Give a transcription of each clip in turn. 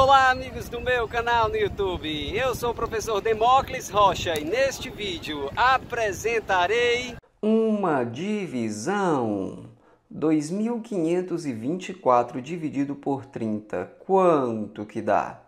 Olá amigos do meu canal no YouTube, eu sou o professor Demócles Rocha e neste vídeo apresentarei uma divisão 2524 dividido por 30, quanto que dá?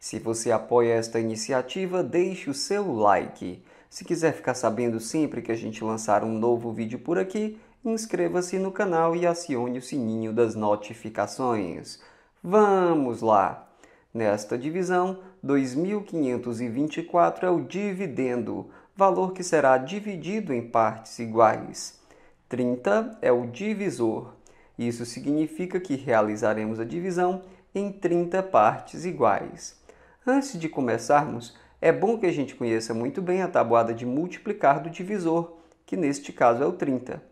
Se você apoia esta iniciativa, deixe o seu like. Se quiser ficar sabendo sempre que a gente lançar um novo vídeo por aqui, inscreva-se no canal e acione o sininho das notificações. Vamos lá! Nesta divisão, 2.524 é o dividendo, valor que será dividido em partes iguais. 30 é o divisor. Isso significa que realizaremos a divisão em 30 partes iguais. Antes de começarmos, é bom que a gente conheça muito bem a tabuada de multiplicar do divisor, que neste caso é o 30.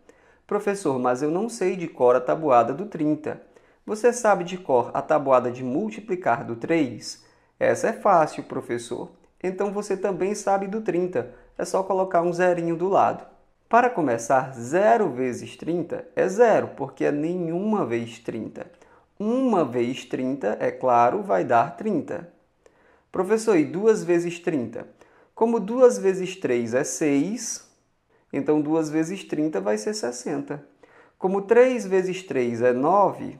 Professor, mas eu não sei de cor a tabuada do 30. Você sabe de cor a tabuada de multiplicar do 3? Essa é fácil, professor. Então você também sabe do 30. É só colocar um zerinho do lado. Para começar, 0 vezes 30 é zero, porque é nenhuma vez 30. Uma vez 30, é claro, vai dar 30. Professor, e 2 vezes 30? Como 2 vezes 3 é 6, então 2 vezes 30 vai ser 60. Como 3 vezes 3 é 9,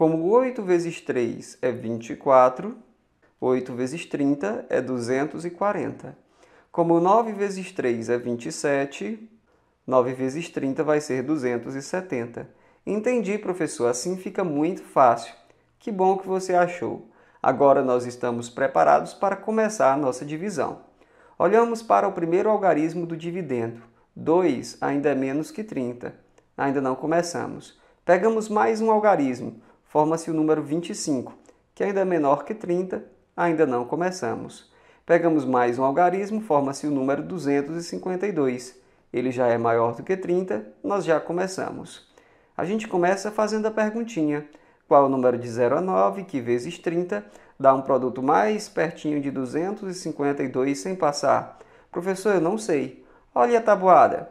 Como 8 vezes 3 é 24, 8 vezes 30 é 240. Como 9 vezes 3 é 27, 9 vezes 30 vai ser 270. Entendi, professor, assim fica muito fácil. Que bom que você achou. Agora nós estamos preparados para começar a nossa divisão. Olhamos para o primeiro algarismo do dividendo. 2 ainda é menos que 30. Ainda não começamos. Pegamos mais um algarismo forma-se o número 25, que ainda é menor que 30, ainda não começamos. Pegamos mais um algarismo, forma-se o número 252. Ele já é maior do que 30, nós já começamos. A gente começa fazendo a perguntinha: qual é o número de 0 a 9, que vezes 30 dá um produto mais pertinho de 252 sem passar? Professor, eu não sei. Olha a tabuada.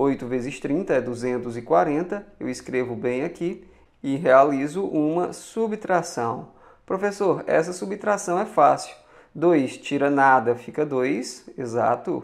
8 vezes 30 é 240, eu escrevo bem aqui e realizo uma subtração. Professor, essa subtração é fácil. 2 tira nada, fica 2, exato.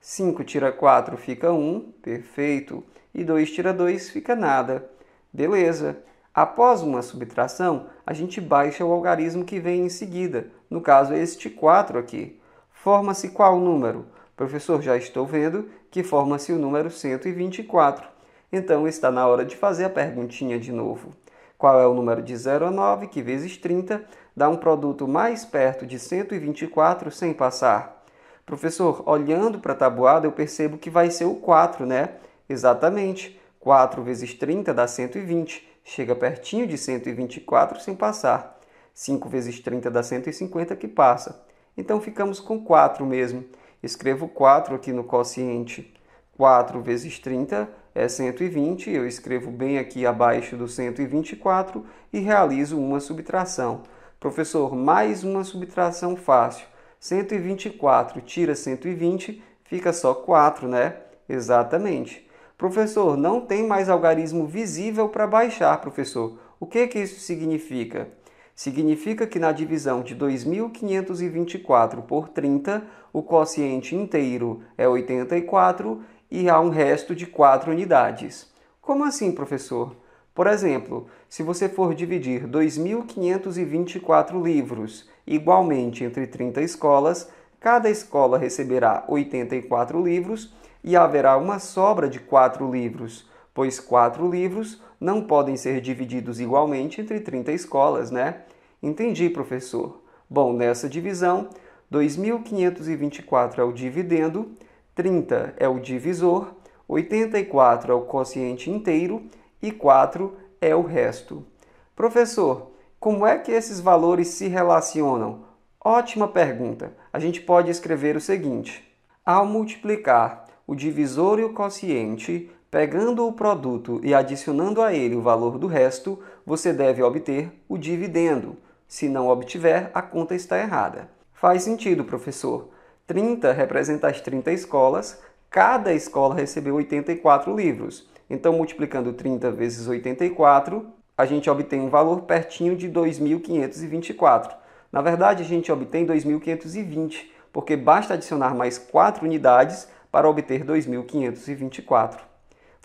5 tira 4, fica 1, perfeito. E 2 tira 2, fica nada. Beleza. Após uma subtração, a gente baixa o algarismo que vem em seguida. No caso, este 4 aqui. Forma-se qual número? Professor, já estou vendo que forma-se o número 124. Então está na hora de fazer a perguntinha de novo. Qual é o número de 0 a 9 que vezes 30 dá um produto mais perto de 124 sem passar? Professor, olhando para a tabuada eu percebo que vai ser o 4, né? Exatamente. 4 vezes 30 dá 120, chega pertinho de 124 sem passar. 5 vezes 30 dá 150 que passa. Então ficamos com 4 mesmo. Escrevo 4 aqui no quociente. 4 vezes 30 é 120, eu escrevo bem aqui abaixo do 124 e realizo uma subtração. Professor, mais uma subtração fácil. 124 tira 120, fica só 4, né? Exatamente. Professor, não tem mais algarismo visível para baixar, professor. O que, que isso significa? Significa que na divisão de 2.524 por 30, o quociente inteiro é 84 e há um resto de 4 unidades. Como assim, professor? Por exemplo, se você for dividir 2.524 livros igualmente entre 30 escolas, cada escola receberá 84 livros e haverá uma sobra de 4 livros pois quatro livros não podem ser divididos igualmente entre 30 escolas, né? Entendi, professor. Bom, nessa divisão, 2.524 é o dividendo, 30 é o divisor, 84 é o quociente inteiro e 4 é o resto. Professor, como é que esses valores se relacionam? Ótima pergunta. A gente pode escrever o seguinte: ao multiplicar o divisor e o quociente, Pegando o produto e adicionando a ele o valor do resto, você deve obter o dividendo. Se não obtiver, a conta está errada. Faz sentido, professor. 30 representa as 30 escolas, cada escola recebeu 84 livros. Então, multiplicando 30 vezes 84, a gente obtém um valor pertinho de 2.524. Na verdade, a gente obtém 2.520, porque basta adicionar mais 4 unidades para obter 2.524.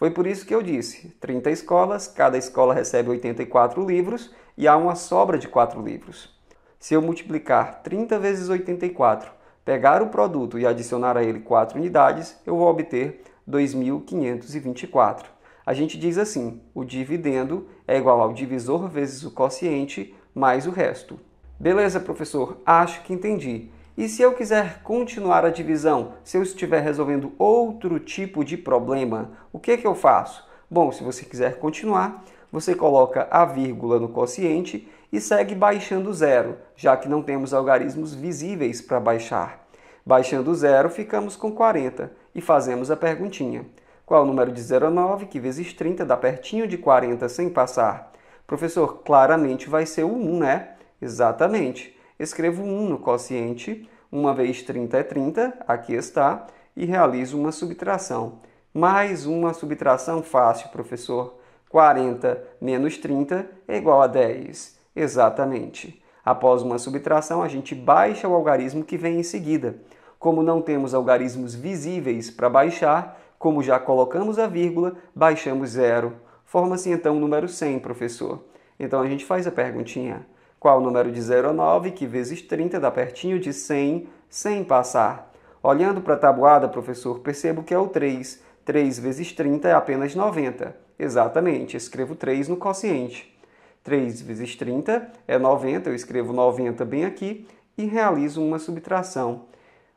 Foi por isso que eu disse: 30 escolas, cada escola recebe 84 livros e há uma sobra de 4 livros. Se eu multiplicar 30 vezes 84, pegar o produto e adicionar a ele 4 unidades, eu vou obter 2.524. A gente diz assim: o dividendo é igual ao divisor vezes o quociente mais o resto. Beleza, professor? Acho que entendi. E se eu quiser continuar a divisão, se eu estiver resolvendo outro tipo de problema, o que, que eu faço? Bom, se você quiser continuar, você coloca a vírgula no quociente e segue baixando zero, já que não temos algarismos visíveis para baixar. Baixando zero, ficamos com 40 e fazemos a perguntinha. Qual é o número de 09 a que vezes 30 dá pertinho de 40 sem passar? Professor, claramente vai ser o 1, né? Exatamente escrevo 1 no quociente, uma vez 30 é 30, aqui está, e realizo uma subtração. Mais uma subtração fácil, professor. 40 menos 30 é igual a 10. Exatamente. Após uma subtração, a gente baixa o algarismo que vem em seguida. Como não temos algarismos visíveis para baixar, como já colocamos a vírgula, baixamos zero. Forma-se então o número 100, professor. Então a gente faz a perguntinha. Qual o número de 0 a 9, que vezes 30 dá pertinho de 100, sem passar. Olhando para a tabuada, professor, percebo que é o 3. 3 vezes 30 é apenas 90. Exatamente, escrevo 3 no quociente. 3 vezes 30 é 90, eu escrevo 90 bem aqui e realizo uma subtração.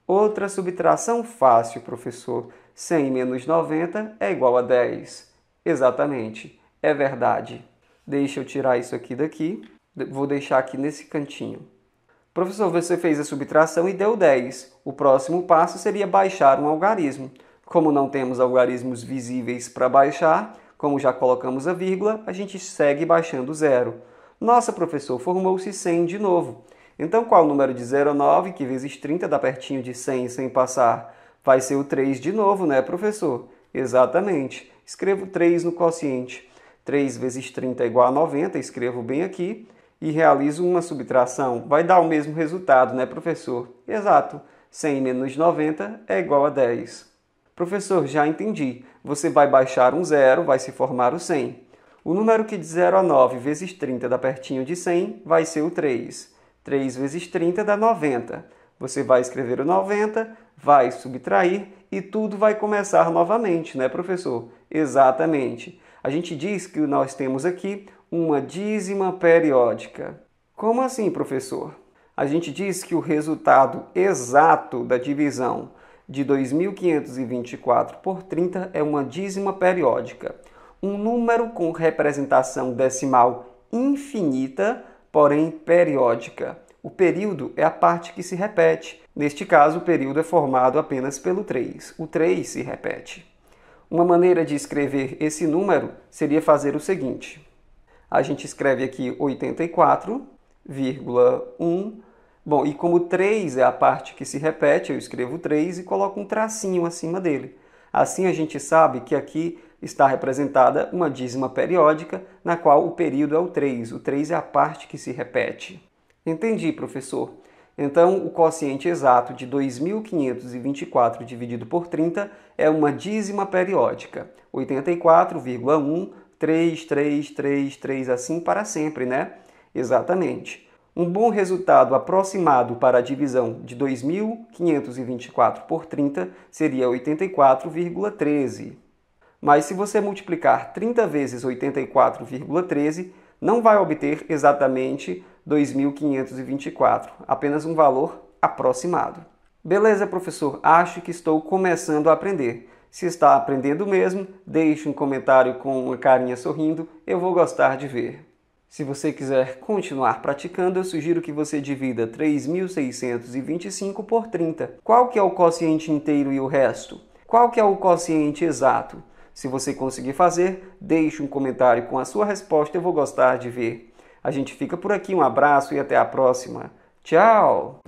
Outra subtração fácil, professor. 100 menos 90 é igual a 10. Exatamente, é verdade. Deixa eu tirar isso aqui daqui vou deixar aqui nesse cantinho. Professor, você fez a subtração e deu 10. O próximo passo seria baixar um algarismo. Como não temos algarismos visíveis para baixar, como já colocamos a vírgula, a gente segue baixando zero. Nossa, professor, formou-se 100 de novo. Então, qual o número de 0 a 9, que vezes 30 dá pertinho de 100 sem passar? Vai ser o 3 de novo, né, professor? Exatamente. Escrevo 3 no quociente. 3 vezes 30 é igual a 90, escrevo bem aqui e realizo uma subtração, vai dar o mesmo resultado, né, professor? Exato. 100 menos 90 é igual a 10. Professor, já entendi. Você vai baixar um zero, vai se formar o 100. O número que de 0 a 9 vezes 30 dá pertinho de 100 vai ser o 3. 3 vezes 30 dá 90. Você vai escrever o 90, vai subtrair e tudo vai começar novamente, né, professor? Exatamente. A gente diz que nós temos aqui uma dízima periódica. Como assim, professor? A gente diz que o resultado exato da divisão de 2.524 por 30 é uma dízima periódica, um número com representação decimal infinita, porém periódica. O período é a parte que se repete. Neste caso, o período é formado apenas pelo 3. O 3 se repete. Uma maneira de escrever esse número seria fazer o seguinte: a gente escreve aqui 84,1. Bom, e como 3 é a parte que se repete, eu escrevo 3 e coloco um tracinho acima dele. Assim a gente sabe que aqui está representada uma dízima periódica, na qual o período é o 3. O 3 é a parte que se repete. Entendi, professor. Então, o quociente exato de 2.524 dividido por 30 é uma dízima periódica. 84,1 3, 3, 3, 3, assim para sempre, né? Exatamente. Um bom resultado aproximado para a divisão de 2.524 por 30 seria 84,13. Mas se você multiplicar 30 vezes 84,13, não vai obter exatamente 2.524, apenas um valor aproximado. Beleza, professor? Acho que estou começando a aprender. Se está aprendendo mesmo, deixe um comentário com uma carinha sorrindo, eu vou gostar de ver. Se você quiser continuar praticando, eu sugiro que você divida 3.625 por 30. Qual que é o quociente inteiro e o resto? Qual que é o quociente exato? Se você conseguir fazer, deixe um comentário com a sua resposta, eu vou gostar de ver. A gente fica por aqui, um abraço e até a próxima. Tchau!